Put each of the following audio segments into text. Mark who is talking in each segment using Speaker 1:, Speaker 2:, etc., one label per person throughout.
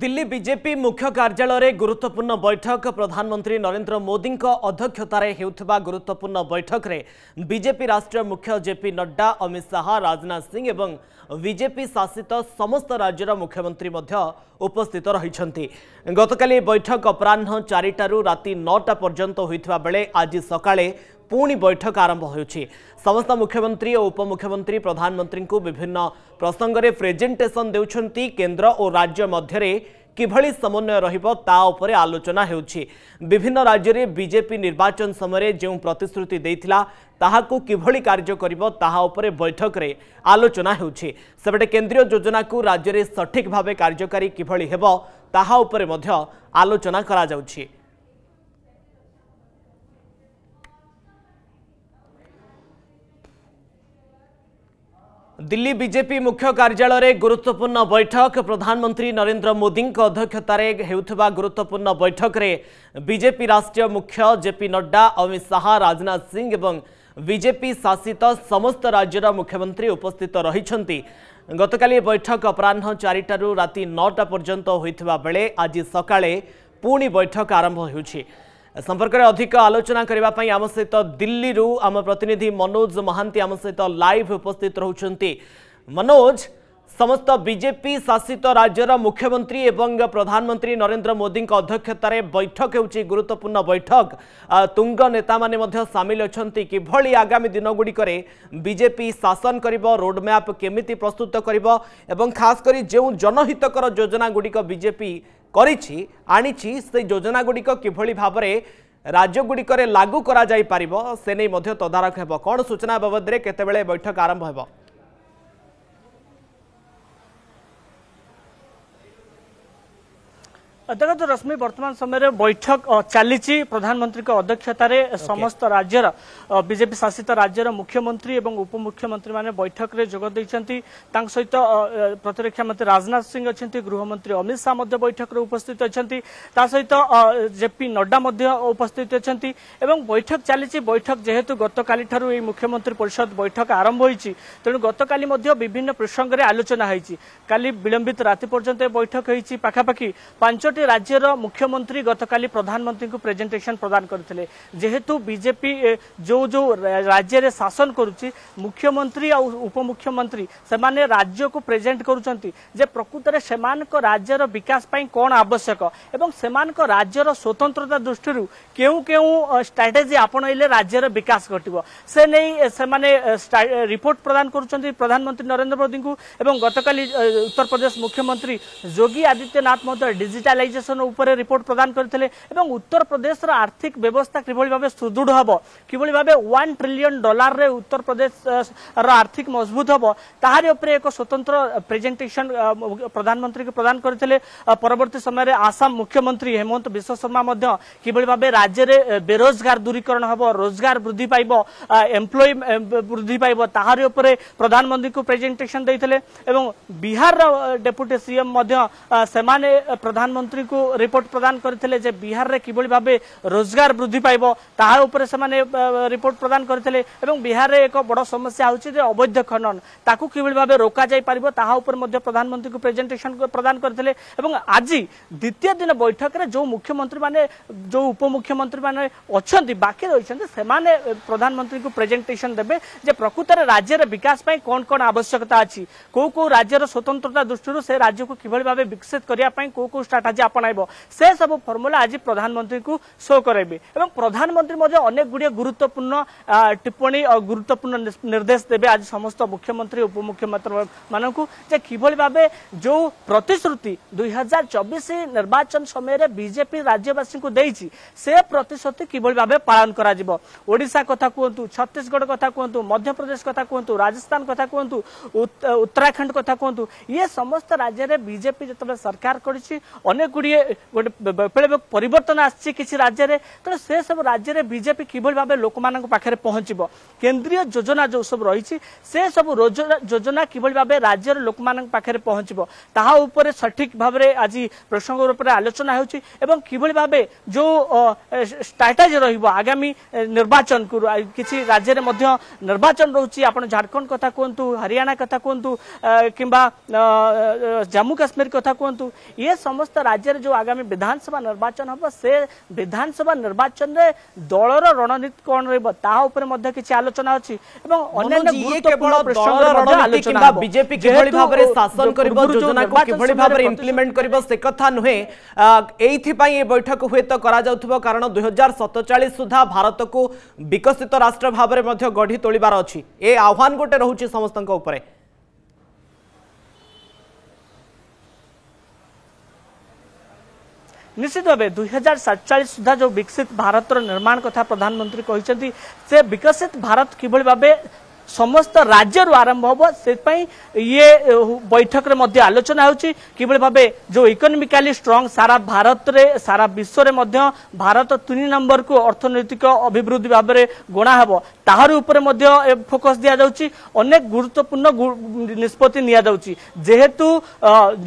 Speaker 1: Delhi BJP মুখ্য কার্যালয়ে গুরুত্বপূর্ণ বৈঠক প্রধানমন্ত্রী নরেন্দ্র মোদী অধ্যক্ষতার হেউথিবা গুরুত্বপূর্ণ বৈঠকরে বিজেপি রাষ্ট্রীয় মুখ্য জেপি নড্ডা অমিত শাহ রাজনাথ সিং এবং বিজেপি শাসিত সমস্ত রাজ্যর মুখ্যমন্ত্রী মধ্য উপস্থিত রয়েছেন গতকাল বৈঠক অপরাহ চারিটার রাতে নটা পর্যন্ত হয়ে বেড়ে আজ সকালে ପୁଣି ବୈଠକ ଆରମ୍ଭ ହେଉଛି ସମସ୍ତ ମୁଖ୍ୟମନ୍ତ୍ରୀ ଓ ଉପମୁଖ୍ୟମନ୍ତ୍ରୀ ପ୍ରଧାନମନ୍ତ୍ରୀଙ୍କୁ ବିଭିନ୍ନ ପ୍ରସଙ୍ଗରେ ପ୍ରେଜେଣ୍ଟେସନ୍ ଦେଉଛନ୍ତି କେନ୍ଦ୍ର ଓ ରାଜ୍ୟ ମଧ୍ୟରେ କିଭଳି ସମନ୍ୱୟ ରହିବ ତା ଉପରେ ଆଲୋଚନା ହେଉଛି ବିଭିନ୍ନ ରାଜ୍ୟରେ ବିଜେପି ନିର୍ବାଚନ ସମୟରେ ଯେଉଁ ପ୍ରତିଶ୍ରୁତି ଦେଇଥିଲା ତାହାକୁ କିଭଳି କାର୍ଯ୍ୟ କରିବ ତାହା ଉପରେ ବୈଠକରେ ଆଲୋଚନା ହେଉଛି ସେପଟେ କେନ୍ଦ୍ରୀୟ ଯୋଜନାକୁ ରାଜ୍ୟରେ ସଠିକ୍ ଭାବେ କାର୍ଯ୍ୟକାରୀ କିଭଳି ହେବ ତାହା ଉପରେ ମଧ୍ୟ ଆଲୋଚନା କରାଯାଉଛି দিল্লি বিজেপি মুখ্য কার্যালয়ে গুরুত্বপূর্ণ বৈঠক প্রধানমন্ত্রী নরেন্দ্র মোদী অধ্যক্ষতার হেউথিবা গুরুত্বপূর্ণ বৈঠকরে বিজেপি রাষ্ট্রীয় মুখ্য জেপি নড্ডা অমিত শাহা রাজনাথ সিং এবং বিজেপি শাসিত সমস্ত রাজ্যর মুখ্যমন্ত্রী উপস্থিত রয়েছেন গতকাল এ বৈঠক অপরাহ চারিটার রাতে নটা পর্যন্ত হয়ে বেড়ে আজ সকালে পুঁ বৈঠক আরম্ভ হয়েছে ସମ୍ପର୍କରେ ଅଧିକ ଆଲୋଚନା କରିବା ପାଇଁ ଆମ ସହିତ ଦିଲ୍ଲୀରୁ ଆମ ପ୍ରତିନିଧି ମନୋଜ ମହାନ୍ତି ଆମ ସହିତ ଲାଇଭ୍ ଉପସ୍ଥିତ ରହୁଛନ୍ତି ମନୋଜ ସମସ୍ତ ବିଜେପି ଶାସିତ ରାଜ୍ୟର ମୁଖ୍ୟମନ୍ତ୍ରୀ ଏବଂ ପ୍ରଧାନମନ୍ତ୍ରୀ ନରେନ୍ଦ୍ର ମୋଦିଙ୍କ ଅଧ୍ୟକ୍ଷତାରେ ବୈଠକ ହେଉଛି ଗୁରୁତ୍ୱପୂର୍ଣ୍ଣ ବୈଠକ ତୁଙ୍ଗ ନେତାମାନେ ମଧ୍ୟ ସାମିଲ ଅଛନ୍ତି କିଭଳି ଆଗାମୀ ଦିନଗୁଡ଼ିକରେ ବିଜେପି ଶାସନ କରିବ ରୋଡ଼ମ୍ୟାପ୍ କେମିତି ପ୍ରସ୍ତୁତ କରିବ ଏବଂ ଖାସ୍ କରି ଯେଉଁ ଜନହିତକର ଯୋଜନାଗୁଡ଼ିକ ବିଜେପି କରିଛି ଆଣିଛି ସେ ଯୋଜନାଗୁଡ଼ିକ କିଭଳି ଭାବରେ ରାଜ୍ୟଗୁଡ଼ିକରେ ଲାଗୁ କରାଯାଇପାରିବ ସେ ନେଇ ମଧ୍ୟ ତଦାରଖ ହେବ କ'ଣ ସୂଚନା ବାବଦରେ କେତେବେଳେ ବୈଠକ ଆରମ୍ଭ ହେବ
Speaker 2: ଦେଖନ୍ତୁ ରଶ୍ମି ବର୍ତ୍ତମାନ ସମୟରେ ବୈଠକ ଚାଲିଛି ପ୍ରଧାନମନ୍ତ୍ରୀଙ୍କ ଅଧ୍ୟକ୍ଷତାରେ ସମସ୍ତ ରାଜ୍ୟର ବିଜେପି ଶାସିତ ରାଜ୍ୟର ମୁଖ୍ୟମନ୍ତ୍ରୀ ଏବଂ ଉପମୁଖ୍ୟମନ୍ତ୍ରୀମାନେ ବୈଠକରେ ଯୋଗ ଦେଇଛନ୍ତି ତାଙ୍କ ସହିତ ପ୍ରତିରକ୍ଷା ମନ୍ତ୍ରୀ ରାଜନାଥ ସିଂ ଅଛନ୍ତି ଗୃହମନ୍ତ୍ରୀ ଅମିତ ଶାହା ମଧ୍ୟ ବୈଠକରେ ଉପସ୍ଥିତ ଅଛନ୍ତି ତା ସହିତ ଜେପି ନଡ୍ଡା ମଧ୍ୟ ଉପସ୍ଥିତ ଅଛନ୍ତି ଏବଂ ବୈଠକ ଚାଲିଛି ବୈଠକ ଯେହେତୁ ଗତକାଲିଠାରୁ ଏହି ମୁଖ୍ୟମନ୍ତ୍ରୀ ପରିଷଦ ବୈଠକ ଆରମ୍ଭ ହୋଇଛି ତେଣୁ ଗତକାଲି ମଧ୍ୟ ବିଭିନ୍ନ ପ୍ରସଙ୍ଗରେ ଆଲୋଚନା ହୋଇଛି କାଲି ବିଳମ୍ବିତ ରାତି ପର୍ଯ୍ୟନ୍ତ ବୈଠକ ହୋଇଛି ପାଖାପାଖି ପାଞ୍ଚଟି প্রত্যেকটি রাজ্যের মুখ্যমন্ত্রী গতকাল প্রধানমন্ত্রী প্রেজেন্টেসন প্রদান করে যেহেতু বিজেপি যে যে রাজ্যের শাসন করুচি মুখ্যমন্ত্রী আপমুখ্যমন্ত্রী সে রাজ্যক প্রেজেন্ট করছেন যে প্রকৃতরে সে রাজ্যর বিকাশ পাই কোণ আবশ্যক এবং সে রাজ্যর স্বতন্ত্রতা দৃষ্টি কেউ কেউ স্ট্রাটেজি আপনাইলে রাজ্যের বিকাশ ঘটব সে নেই সে রিপোর্ট প্রদান করছেন প্রধানমন্ত্রী নরেন্দ্র মোদী এবং গতকাল উত্তরপ্রদেশ মুখ্যমন্ত্রী যোগী আদিত্যনাথ মধ্যে ডিজিটালাইজ ডিজিটাইজেসন উপরে রিপোর্ট প্রদান করে এবং উত্তরপ্রদেশর আর্থিক ব্যবস্থা কিভাবে ভাবে সুদৃঢ় হব কিভাবে ভাবে ওয়ান ট্রিলিয়ন ডলারে উত্তরপ্রদেশর আর্থিক মজবুত হব তাহার উপরে এক স্বতন্ত্র প্রেজেন্টেসন প্রধানমন্ত্রীকে প্রদান করে পরবর্তী সময়ের আসাম মুখ্যমন্ত্রী হেমন্ত বিশ্ব শর্মা কিভাবে ভাবে রাজ্যের বেরোজগার দূরীকরণ হব রোজগার বৃদ্ধি পাইব এমপ্লয় বৃদ্ধি পাইব তাহার উপরে প্রধানমন্ত্রীকে প্রেজেন্টেসন দিয়ে এবং বিহার ডেপুটি সিএম সেমানে প্রধানমন্ত্রী मुख्यमंत्री को रिपोर्ट प्रदान करते जे बिहार में किभली भाव रोजगार वृद्धि पाइब तापर से रिपोर्ट प्रदान करते बिहार में एक बड़ समस्या हूँ अवैध खनन ताकू किभली भाव रोक जापर प्रधानमंत्री को प्रेजेटेसन प्रदान करते आज द्वितीय दिन बैठक में जो मुख्यमंत्री मैंने जो उपमुख्यमंत्री मैंने अच्छा बाकी रही प्रधानमंत्री को प्रेजेटेसन देते जे प्रकृत राज्य विकास कौन कौन आवश्यकता अच्छी कौ कौ राज्य स्वतंत्रता दृष्टि से राज्य को किभ विकसित करने कौ कौ स्ट्राटेजी ଆପଣାଇବ ସେସବୁ ଫର୍ମୁଲା ଆଜି ପ୍ରଧାନମନ୍ତ୍ରୀଙ୍କୁ ଶୋ କରାଇବେ ଏବଂ ପ୍ରଧାନମନ୍ତ୍ରୀ ମଧ୍ୟ ଅନେକ ଗୁଡ଼ିଏ ଗୁରୁତ୍ୱପୂର୍ଣ୍ଣ ଟିପ୍ପଣୀ ଗୁରୁତ୍ୱପୂର୍ଣ୍ଣ ନିର୍ଦ୍ଦେଶ ଦେବେ ଆଜି ସମସ୍ତ ମୁଖ୍ୟମନ୍ତ୍ରୀ ଉପମୁଖ୍ୟମନ୍ତ୍ରୀମାନଙ୍କୁ ଯେ କିଭଳି ଭାବେ ଯେଉଁ ପ୍ରତିଶ୍ରୁତି ଦୁଇ ହଜାର ଚବିଶ ନିର୍ବାଚନ ସମୟରେ ବିଜେପି ରାଜ୍ୟବାସୀଙ୍କୁ ଦେଇଛି ସେ ପ୍ରତିଶ୍ରୁତି କିଭଳି ଭାବେ ପାଳନ କରାଯିବ ଓଡ଼ିଶା କଥା କୁହନ୍ତୁ ଛତିଶଗଡ଼ କଥା କୁହନ୍ତୁ ମଧ୍ୟପ୍ରଦେଶ କଥା କୁହନ୍ତୁ ରାଜସ୍ଥାନ କଥା କୁହନ୍ତୁ ଉତ୍ତରାଖଣ୍ଡ କଥା କୁହନ୍ତୁ ଇଏ ସମସ୍ତ ରାଜ୍ୟରେ ବିଜେପି ଯେତେବେଳେ ସରକାର କରିଛି ଅନେକ ଶହେ କୋଡ଼ିଏ ଗୋଟେ ବେଳେ ପରିବର୍ତ୍ତନ ଆସିଛି କିଛି ରାଜ୍ୟରେ ତେଣୁ ସେସବୁ ରାଜ୍ୟରେ ବିଜେପି କିଭଳି ଭାବେ ଲୋକମାନଙ୍କ ପାଖରେ ପହଞ୍ଚିବ କେନ୍ଦ୍ରୀୟ ଯୋଜନା ଯେଉଁ ସବୁ ରହିଛି ସେସବୁ ଯୋଜନା କିଭଳି ଭାବେ ରାଜ୍ୟର ଲୋକମାନଙ୍କ ପାଖରେ ପହଞ୍ଚିବ ତାହା ଉପରେ ସଠିକ୍ ଭାବରେ ଆଜି ପ୍ରସଙ୍ଗ ଉପରେ ଆଲୋଚନା ହେଉଛି ଏବଂ କିଭଳି ଭାବେ ଯେଉଁ ଷ୍ଟ୍ରାଟାଜି ରହିବ ଆଗାମୀ ନିର୍ବାଚନକୁ କିଛି ରାଜ୍ୟରେ ମଧ୍ୟ ନିର୍ବାଚନ ରହୁଛି ଆପଣ ଝାଡ଼ଖଣ୍ଡ କଥା କୁହନ୍ତୁ ହରିୟାଣା କଥା କୁହନ୍ତୁ କିମ୍ବା ଜାମ୍ମୁ କାଶ୍ମୀର କଥା କୁହନ୍ତୁ ଏ ସମସ୍ତ ରାଜ୍ୟ রাজ্যের যে আগামী বিধানসভা নির্বাচন হব সে বিধানসভা নির্বাচনে দলর রণনীতি কোণ রহব তা উপরে মধ্যে কিছু আলোচনা অছি এবং অন্যান্য গুরুত্বপূর্ণ প্রসঙ্গের মধ্যে আলোচনা হব বিজেপি কিভাবে ভাবে শাসন করিব যোজনাকে কিভাবে ভাবে
Speaker 1: ইমপ্লিমেন্ট করিব সে কথা নুহে এইথিপাই এই বৈঠক হুয়েত করা যাউথিব কারণ 2047 সুদ্ধা ভারতকু বিকশিত রাষ্ট্র ভাবে মধ্য গঢ়ি তোলিবার অছি এ আহ্বান গোটে রহুচি সমস্তଙ୍କ উপরে
Speaker 2: ନିଶ୍ଚିତ ଭାବେ ଦୁଇ ହଜାର ସତଚାଳିଶ ସୁଦ୍ଧା ଯେଉଁ ବିକଶିତ ଭାରତର ନିର୍ମାଣ କଥା ପ୍ରଧାନମନ୍ତ୍ରୀ କହିଛନ୍ତି ସେ ବିକଶିତ ଭାରତ କିଭଳି ଭାବେ সমস্ত রাজ্যর আরম্ভ হব সেপাই ইয়ে বৈঠকরে মধ্যে আলোচনা হচ্ছে কিভাবে ভাবে যে ইকোনমিকালি স্ট্রং সারা ভারতরে সারা বিশ্বরে মধ্যে ভারত তিন নম্বরকু অর্থনৈতিক অভিবৃদ্ধি ভাবে গণা হব তাহার উপরে মধ্যে ফোকস দিয়া যাচ্ছে অনেক গুরুত্বপূর্ণ নিষ্পতি নিয়া যাচ্ছে যেহেতু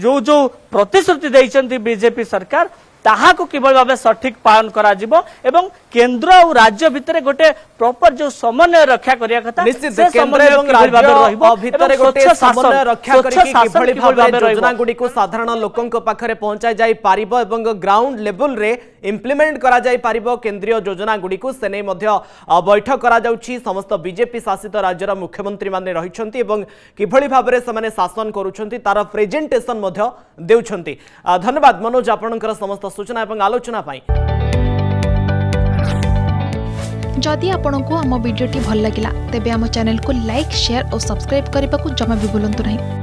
Speaker 2: যে যে প্রতিশ্রুতি দিয়েছেন বিজেপি সরকার তাহাকো কিবল ভাবে সঠিক পালন করা দিব এবং কেন্দ্র আৰু ৰাজ্য ভিতৰ গটে প্ৰপৰ যে সমনয় ৰক্ষা কৰি কথা নিশ্চিত কেন্দ্র আৰু ৰাজ্যৰ ভিতৰ গটে সমনয় ৰক্ষা কৰি কিবলি ভাল ভাবে যোজনা
Speaker 1: গুডিକୁ সাধাৰণ লোকৰ পাখৰে পোনচাই যায়ে পৰিব আৰু গ্রাউণ্ড লেভেল ৰে ইমপ্লিমেন্ট করা যাই পারিব কেন্দ্রীয় যোজনা গুড়িকু সে নেই মধ্য বৈঠক করা যাচ্ছে সমস্ত বিজেপি শাসিত রাজ্যর মুখ্যমন্ত্রী মানে রয়েছেন এবং কিভাবে ভাবে সে শাসন করছেন তার প্রেজেন্টেসন মধ্য দেউছেন ধন্যবাদ মনোজ আপনার সমস্ত সূচনা এবং আলোচনা পাই जदि आपण को आम भिडी भल लगा तेब आम चेल्क लाइक सेयार और सब्सक्राइब करने को जमा भी बुलां नहीं